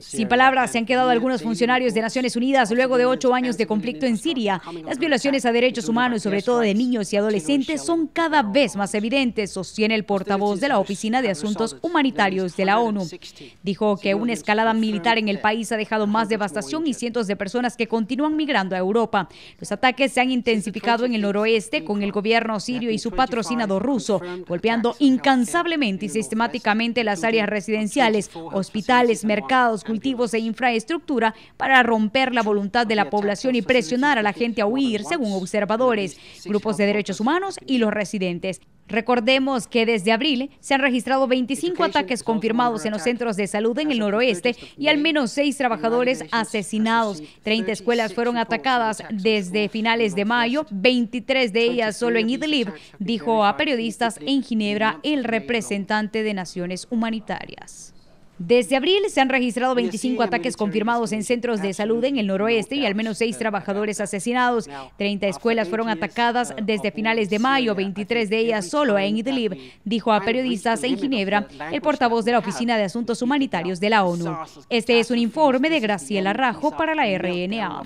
Sin palabras se han quedado algunos funcionarios de Naciones Unidas luego de ocho años de conflicto en Siria. Las violaciones a derechos humanos, sobre todo de niños y adolescentes, son cada vez más evidentes, sostiene el portavoz de la Oficina de Asuntos Humanitarios de la ONU. Dijo que una escalada militar en el país ha dejado más devastación y cientos de personas que continúan migrando a Europa. Los ataques se han intensificado en el noroeste con el gobierno sirio y su patrocinador ruso, golpeando incansablemente y sistemáticamente las áreas residenciales residenciales, hospitales, mercados, cultivos e infraestructura para romper la voluntad de la población y presionar a la gente a huir, según observadores, grupos de derechos humanos y los residentes. Recordemos que desde abril se han registrado 25 ataques confirmados en los centros de salud en el noroeste y al menos seis trabajadores asesinados. 30 escuelas fueron atacadas desde finales de mayo, 23 de ellas solo en Idlib, dijo a periodistas en Ginebra el representante de Naciones Humanitarias. Desde abril se han registrado 25 ataques confirmados en centros de salud en el noroeste y al menos seis trabajadores asesinados. 30 escuelas fueron atacadas uh, desde finales de mayo, 23 de ellas solo en Idlib, dijo a periodistas en Ginebra el portavoz de la Oficina de Asuntos Humanitarios de la ONU. Este es un informe de Graciela Rajo para la RNA.